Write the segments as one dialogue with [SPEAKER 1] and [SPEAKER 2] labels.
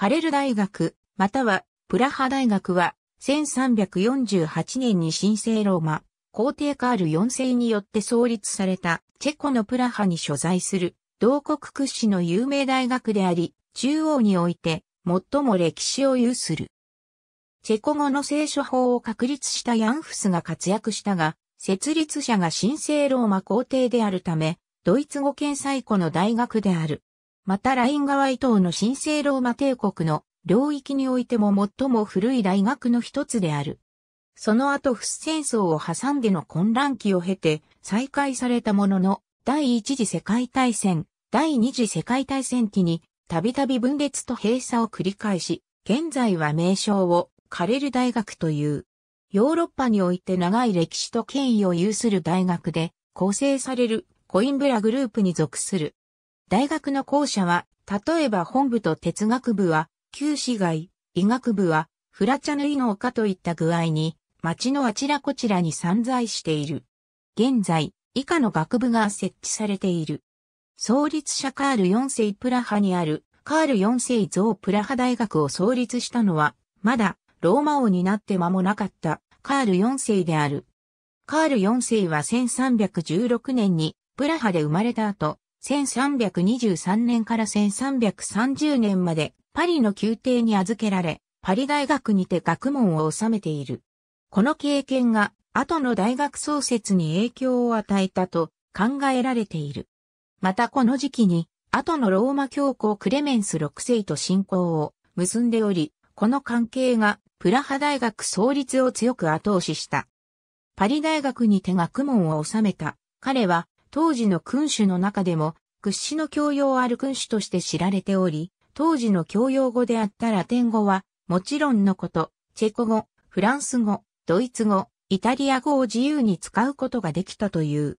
[SPEAKER 1] カレル大学、またはプラハ大学は、1348年に神聖ローマ、皇帝カール4世によって創立された、チェコのプラハに所在する、同国屈指の有名大学であり、中央において、最も歴史を有する。チェコ語の聖書法を確立したヤンフスが活躍したが、設立者が神聖ローマ皇帝であるため、ドイツ語圏最古の大学である。またライン川伊藤の神聖ローマ帝国の領域においても最も古い大学の一つである。その後フス戦争を挟んでの混乱期を経て再開されたものの第一次世界大戦、第二次世界大戦期にたびたび分裂と閉鎖を繰り返し、現在は名称をカレル大学という。ヨーロッパにおいて長い歴史と権威を有する大学で構成されるコインブラグループに属する大学の校舎は、例えば本部と哲学部は、旧市街、医学部は、フラチャヌイの丘といった具合に、町のあちらこちらに散在している。現在、以下の学部が設置されている。創立者カール4世プラハにある、カール4世像プラハ大学を創立したのは、まだ、ローマ王になって間もなかった、カール4世である。カール4世は1316年に、プラハで生まれた後、1323年から1330年までパリの宮廷に預けられ、パリ大学にて学問を収めている。この経験が後の大学創設に影響を与えたと考えられている。またこの時期に後のローマ教皇クレメンス6世と信仰を結んでおり、この関係がプラハ大学創立を強く後押しした。パリ大学にて学問を収めた。彼は当時の君主の中でも屈指の教養ある君主として知られており、当時の教養語であったラテン語は、もちろんのこと、チェコ語、フランス語、ドイツ語、イタリア語を自由に使うことができたという。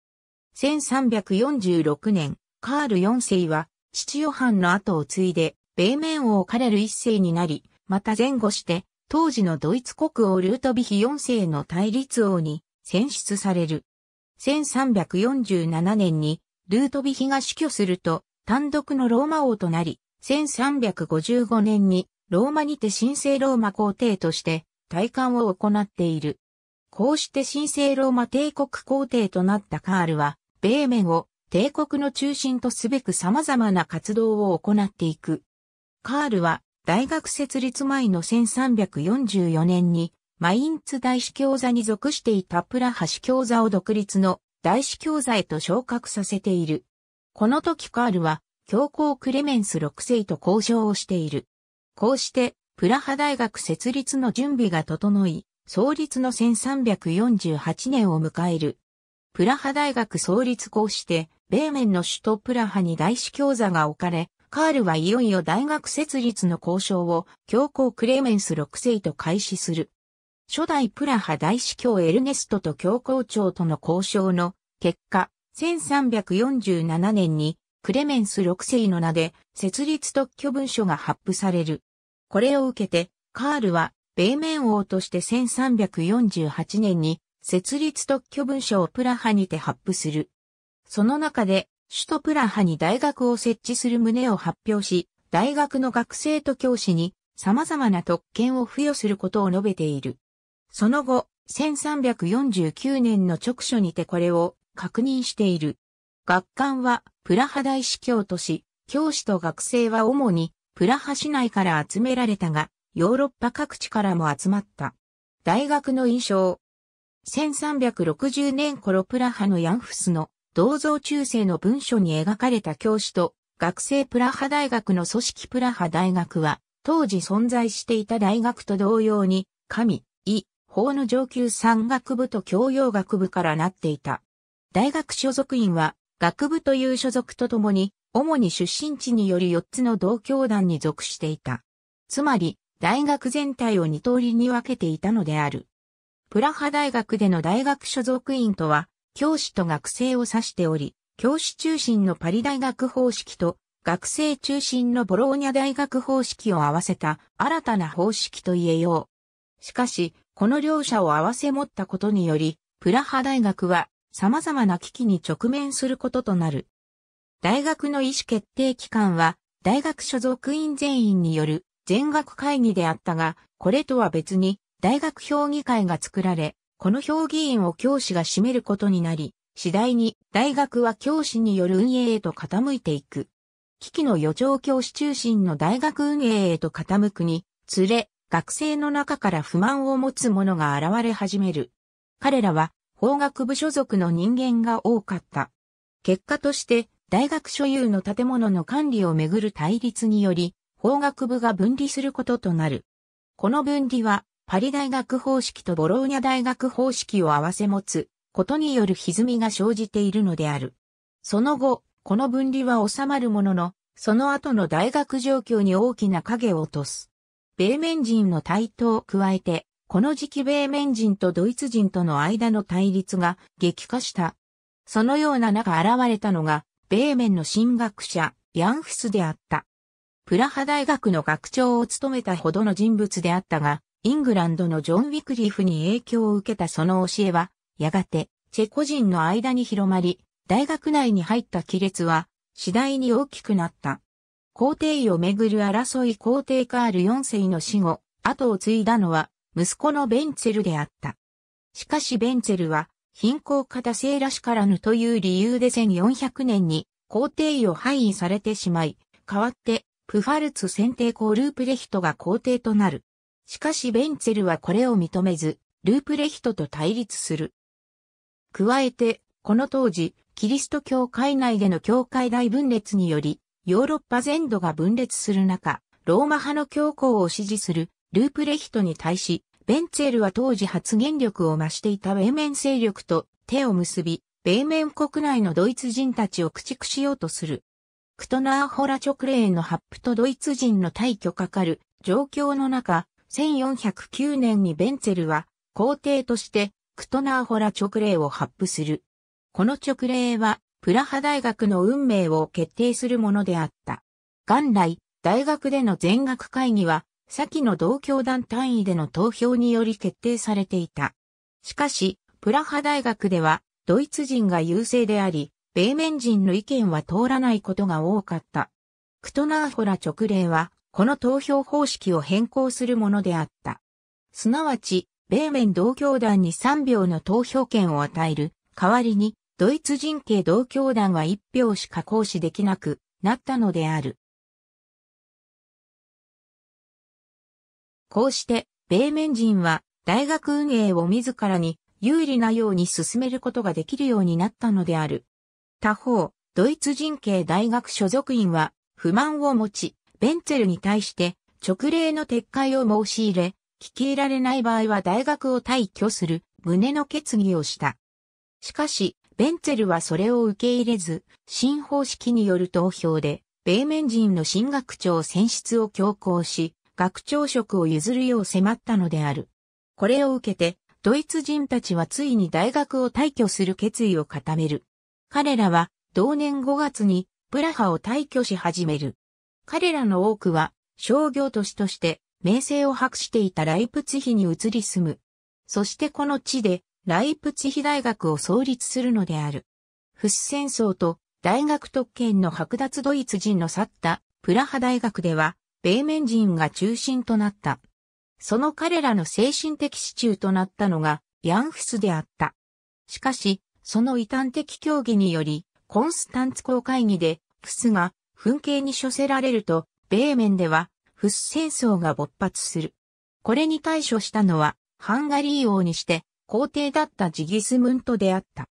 [SPEAKER 1] 1346年、カール4世は、父ヨハンの後を継いで、米面王カレル1世になり、また前後して、当時のドイツ国王ルートビヒ4世の対立王に選出される。1347年にルートヴィヒが死去すると単独のローマ王となり、1355年にローマにて神聖ローマ皇帝として退冠を行っている。こうして神聖ローマ帝国皇帝となったカールは、米面を帝国の中心とすべく様々な活動を行っていく。カールは大学設立前の1344年にマインツ大司教座に属していたプラハ司教座を独立の大司教座へと昇格させている。この時カールは教皇クレメンス6世と交渉をしている。こうしてプラハ大学設立の準備が整い、創立の1348年を迎える。プラハ大学創立うして、ベーメンの首都プラハに大司教座が置かれ、カールはいよいよ大学設立の交渉を教皇クレメンス6世と開始する。初代プラハ大司教エルネストと教皇庁との交渉の結果、1347年にクレメンス6世の名で設立特許文書が発布される。これを受けて、カールは米面王として1348年に設立特許文書をプラハにて発布する。その中で、首都プラハに大学を設置する旨を発表し、大学の学生と教師に様々な特権を付与することを述べている。その後、1349年の直書にてこれを確認している。学館はプラハ大司教とし、教師と学生は主にプラハ市内から集められたが、ヨーロッパ各地からも集まった。大学の印象。1360年頃プラハのヤンフスの銅像中世の文書に描かれた教師と学生プラハ大学の組織プラハ大学は当時存在していた大学と同様に神、意、法の上級山学部と教養学部からなっていた。大学所属院は、学部という所属とともに、主に出身地により4つの同教団に属していた。つまり、大学全体を二通りに分けていたのである。プラハ大学での大学所属院とは、教師と学生を指しており、教師中心のパリ大学方式と、学生中心のボローニャ大学方式を合わせた新たな方式と言えよう。しかし、この両者を合わせ持ったことにより、プラハ大学は様々な危機に直面することとなる。大学の意思決定機関は、大学所属員全員による全学会議であったが、これとは別に大学評議会が作られ、この評議員を教師が占めることになり、次第に大学は教師による運営へと傾いていく。危機の予兆教師中心の大学運営へと傾くに、つれ、学生の中から不満を持つ者が現れ始める。彼らは法学部所属の人間が多かった。結果として、大学所有の建物の管理をめぐる対立により、法学部が分離することとなる。この分離は、パリ大学方式とボローニャ大学方式を合わせ持つことによる歪みが生じているのである。その後、この分離は収まるものの、その後の大学状況に大きな影を落とす。米面人の台頭を加えて、この時期米面人とドイツ人との間の対立が激化した。そのような中現れたのが、米面の進学者、ヤンフスであった。プラハ大学の学長を務めたほどの人物であったが、イングランドのジョン・ウィクリフに影響を受けたその教えは、やがて、チェコ人の間に広まり、大学内に入った亀裂は、次第に大きくなった。皇帝位をめぐる争い皇帝カール4世の死後、後を継いだのは息子のベンツェルであった。しかしベンツェルは貧困型多生らしからぬという理由で1400年に皇帝位を廃位されてしまい、代わってプファルツ選定校ループレヒトが皇帝となる。しかしベンツェルはこれを認めず、ループレヒトと対立する。加えて、この当時、キリスト教会内での教会大分裂により、ヨーロッパ全土が分裂する中、ローマ派の教皇を支持するループレヒトに対し、ベンツェルは当時発言力を増していた米面勢力と手を結び、米面国内のドイツ人たちを駆逐しようとする。クトナーホラ直令の発布とドイツ人の退去かかる状況の中、1409年にベンツェルは皇帝としてクトナーホラ直令を発布する。この直令はプラハ大学の運命を決定するものであった。元来、大学での全学会議は、先の同教団単位での投票により決定されていた。しかし、プラハ大学では、ドイツ人が優勢であり、米面人の意見は通らないことが多かった。クトナーホラ直令は、この投票方式を変更するものであった。すなわち、米面同教団に3票の投票権を与える代わりに、ドイツ人系同教団は一票しか行使できなくなったのである。こうして、米面人は大学運営を自らに有利なように進めることができるようになったのである。他方、ドイツ人系大学所属員は不満を持ち、ベンツェルに対して直令の撤回を申し入れ、聞き入られない場合は大学を退去する旨の決議をした。しかし、ベンツェルはそれを受け入れず、新方式による投票で、米面人の新学長選出を強行し、学長職を譲るよう迫ったのである。これを受けて、ドイツ人たちはついに大学を退去する決意を固める。彼らは、同年5月に、プラハを退去し始める。彼らの多くは、商業都市として、名声を博していたライプツヒに移り住む。そしてこの地で、ライプツヒ大学を創立するのである。フス戦争と大学特権の剥奪ドイツ人の去ったプラハ大学では、米面人が中心となった。その彼らの精神的支柱となったのが、ヤンフスであった。しかし、その異端的協議により、コンスタンツ公会議で、フスが、紛争に処せられると、米面では、フス戦争が勃発する。これに対処したのは、ハンガリー王にして、皇帝だったジギスムントであった。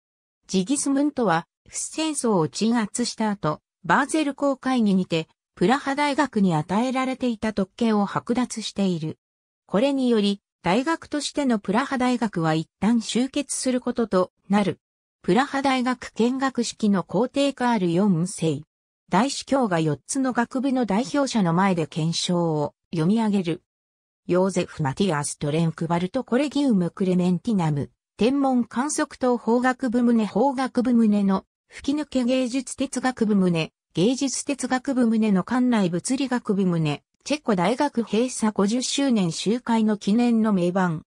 [SPEAKER 1] ジギスムントは、不戦争を鎮圧した後、バーゼル公会議にて、プラハ大学に与えられていた特権を剥奪している。これにより、大学としてのプラハ大学は一旦終結することとなる。プラハ大学見学式の皇帝カール4世。大司教が4つの学部の代表者の前で検証を読み上げる。ヨーゼフ・マティアス・トレンクバルト・コレギウム・クレメンティナム、天文観測等法学部棟法学部棟の吹き抜け芸術哲学部棟、芸術哲学部棟の館内物理学部棟、チェコ大学閉鎖50周年集会の記念の名盤。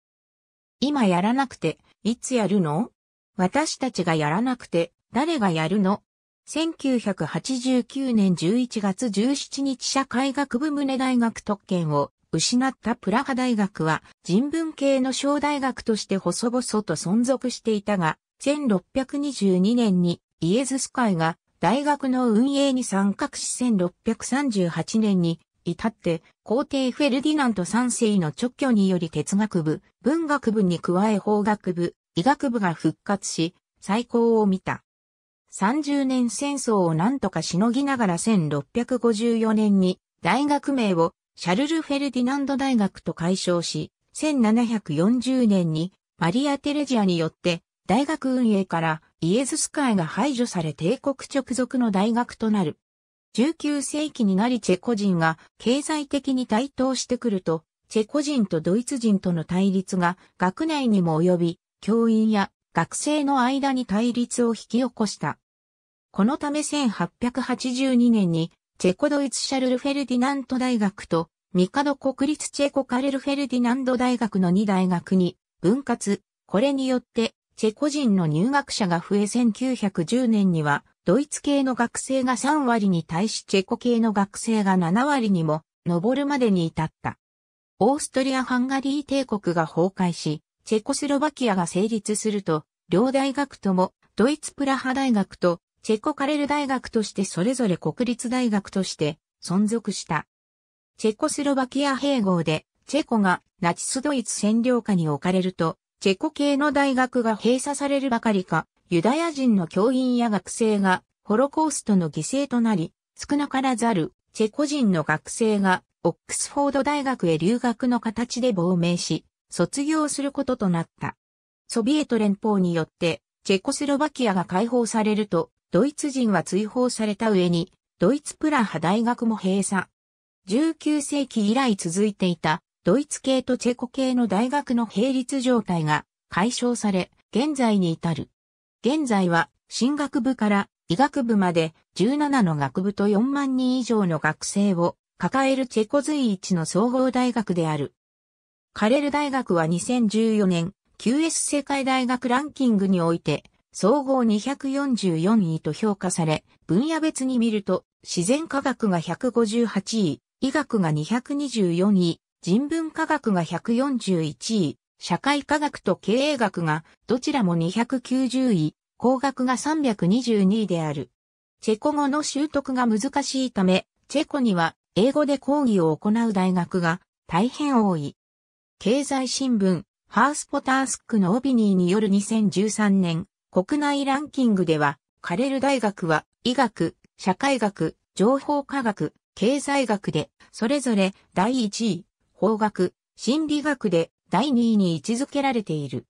[SPEAKER 1] 今やらなくて、いつやるの私たちがやらなくて、誰がやるの1989年11月17日社会学部棟大学特権を失ったプラハ大学は人文系の小大学として細々と存続していたが、1622年にイエズス会が大学の運営に参画し1638年に至って皇帝フェルディナント3世の直挙により哲学部、文学部に加え法学部、医学部が復活し、最高を見た。30年戦争を何とかしのぎながら1654年に大学名をシャルル・フェルディナンド大学と解消し、1740年にマリア・テレジアによって大学運営からイエズス会が排除され帝国直属の大学となる。19世紀になりチェコ人が経済的に台頭してくると、チェコ人とドイツ人との対立が学内にも及び、教員や学生の間に対立を引き起こした。このため1882年にチェコドイツシャルル・フェルディナント大学と、ミカド国立チェコカレル・フェルディナンド大学の2大学に分割。これによって、チェコ人の入学者が増え1910年には、ドイツ系の学生が3割に対しチェコ系の学生が7割にも上るまでに至った。オーストリア・ハンガリー帝国が崩壊し、チェコスロバキアが成立すると、両大学ともドイツプラハ大学とチェコカレル大学としてそれぞれ国立大学として存続した。チェコスロバキア併合で、チェコがナチスドイツ占領下に置かれると、チェコ系の大学が閉鎖されるばかりか、ユダヤ人の教員や学生がホロコーストの犠牲となり、少なからざるチェコ人の学生がオックスフォード大学へ留学の形で亡命し、卒業することとなった。ソビエト連邦によってチェコスロバキアが解放されると、ドイツ人は追放された上に、ドイツプラハ大学も閉鎖。19世紀以来続いていた、ドイツ系とチェコ系の大学の並立状態が解消され、現在に至る。現在は、進学部から医学部まで17の学部と4万人以上の学生を抱えるチェコ随一の総合大学である。カレル大学は2014年、QS 世界大学ランキングにおいて、総合244位と評価され、分野別に見ると、自然科学が158位、医学が224位、人文科学が141位、社会科学と経営学がどちらも290位、工学が322位である。チェコ語の習得が難しいため、チェコには英語で講義を行う大学が大変多い。経済新聞、ハースポタースクのオビニーによる2013年、国内ランキングでは、カレル大学は医学、社会学、情報科学、経済学で、それぞれ第1位、法学、心理学で第2位に位置づけられている。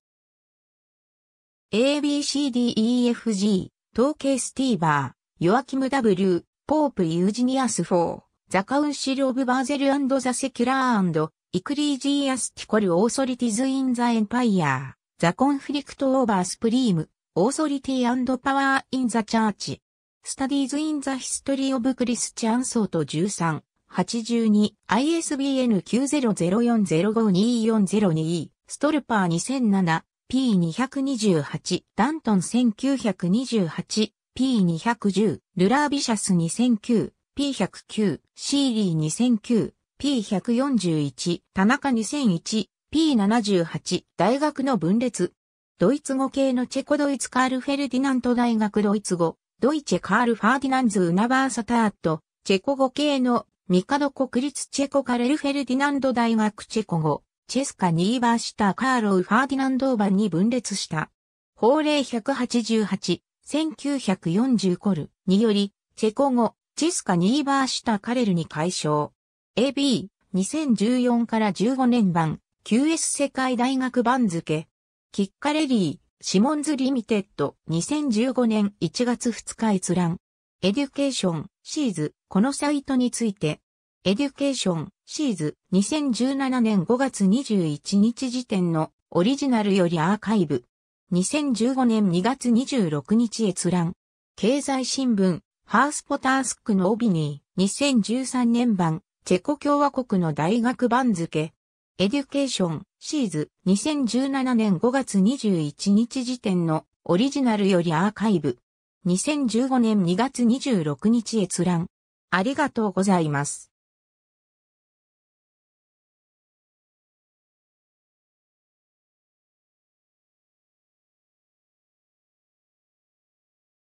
[SPEAKER 1] ABCDEFG、統計スティーバー、ヨアキム W、ポープ・ユージニアス4、ザ・カウンシル・オブ・バーゼルザ・セキュラーイクリージーアスティコル・オーソリティズ・イン・ザ・エンパイアザ・コンフリクト・オーバー・スプリーム、Authority and Power in the Church Studies in the History of Christian 層と13、82、ISBN 9004052402ストルパー 2007P228 ダントン 1928P210 ルラービシャス 2009P109 シーリー 2009P141 田中 2001P78 大学の分裂ドイツ語系のチェコドイツカールフェルディナント大学ドイツ語、ドイチェカールファーディナンズ・ウナバーサタート、チェコ語系のミカド国立チェコカレルフェルディナンド大学チェコ語、チェスカ・ニーバーシタ・カーロウ・ファーディナンドーバンに分裂した。法令188、1940コルにより、チェコ語、チェスカ・ニーバーシタ・カレルに解消。AB、2014から15年版、QS 世界大学番付、キッカレリー、シモンズリミテッド、2015年1月2日閲覧。エデュケーション、シーズ、このサイトについて。エデュケーション、シーズ、2017年5月21日時点のオリジナルよりアーカイブ。2015年2月26日閲覧。経済新聞、ハースポタースクのオビニー、2013年版、チェコ共和国の大学番付、エデュケーションシーズ2017年5月21日時点のオリジナルよりアーカイブ2015年2月26日閲覧ありがとうございます。